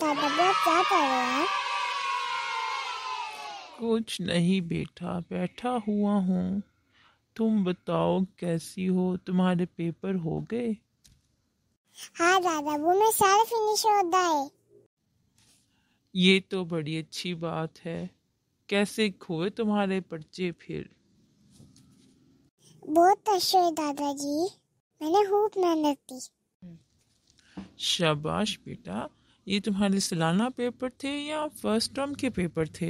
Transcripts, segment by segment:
दादा बुआ क्या कर रहे हैं कुछ नहीं बेटा बैठा हुआ हूँ तुम बताओ कैसी हो तुम्हारे पेपर हो गए हाँ दादा वो मैं सारे फिनिश हो गए ये तो बड़ी अच्छी बात है कैसे खोए तुम्हारे पर्चे फिर बहुत अच्छे दादा जी मैंने खूब मेहनत की शाबाश बेटा ये तुम्हारे सालाना पेपर थे या फर्स्ट टर्म के पेपर थे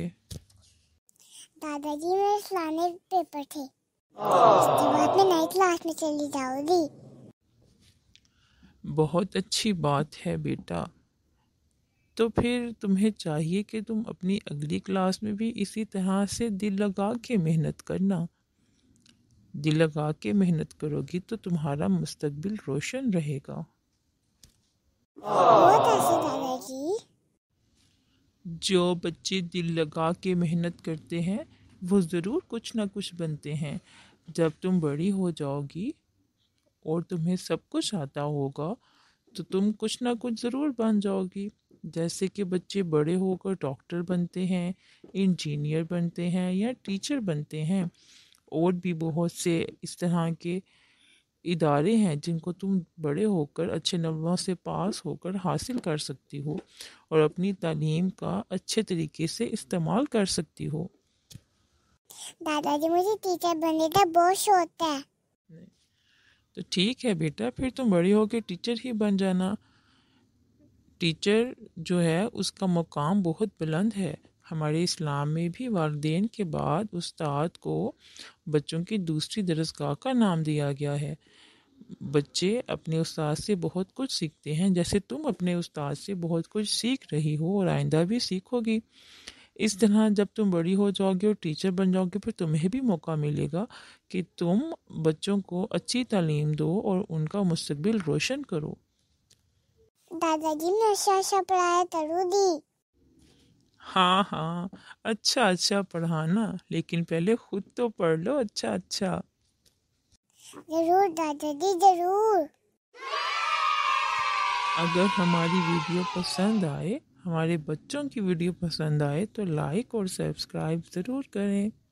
दादाजी मेरे सालाने पेपर थे इसके बाद मैं नई क्लास में चली जाऊंगी बहुत अच्छी बात है बेटा तो फिर तुम्हें चाहिए कि तुम अपनी अगली क्लास में भी इसी तरह से दिल लगा के मेहनत करना दिल लगा के मेहनत करोगी तो तुम्हारा मुस्तकबिल रोशन रहेगा जो बच्चे दिल लगा के मेहनत करते हैं वो ज़रूर कुछ ना कुछ बनते हैं जब तुम बड़ी हो जाओगी और तुम्हें सब कुछ आता होगा तो तुम कुछ ना कुछ ज़रूर बन जाओगी जैसे कि बच्चे बड़े होकर डॉक्टर बनते हैं इंजीनियर बनते हैं या टीचर बनते हैं और भी बहुत से इस तरह के इदारे हैं जिनको तुम बड़े होकर अच्छे नंबरों से पास होकर हासिल कर सकती हो और अपनी तालीम का अच्छे तरीके से इस्तेमाल कर सकती हो दादाजी मुझे टीचर बनने का बहुत शौक है तो ठीक है बेटा फिर तुम बड़े हो के टीचर ही बन जाना टीचर जो है उसका मकाम बहुत बुलंद है हमारे इस्लाम में भी वालदेन के बाद उस्ताद को बच्चों की दूसरी दरसगाह का नाम दिया गया है बच्चे अपने उस्ताद से बहुत कुछ सीखते हैं जैसे तुम अपने उस्ताद से बहुत कुछ सीख रही हो और आइंदा भी सीखोगी इस तरह जब तुम बड़ी हो जाओगे और टीचर बन जाओगे फिर तुम्हें भी मौका मिलेगा कि तुम बच्चों को अच्छी तालीम दो और उनका मुस्तबिल रोशन करो दादाजी ने अच्छा अच्छा पढ़ाया करूँ तो दी हाँ हाँ अच्छा अच्छा पढ़ाना लेकिन पहले खुद तो पढ़ लो अच्छा अच्छा जरूर दादाजी जरूर अगर हमारी वीडियो पसंद आए हमारे बच्चों की वीडियो पसंद आए तो लाइक और सब्सक्राइब ज़रूर करें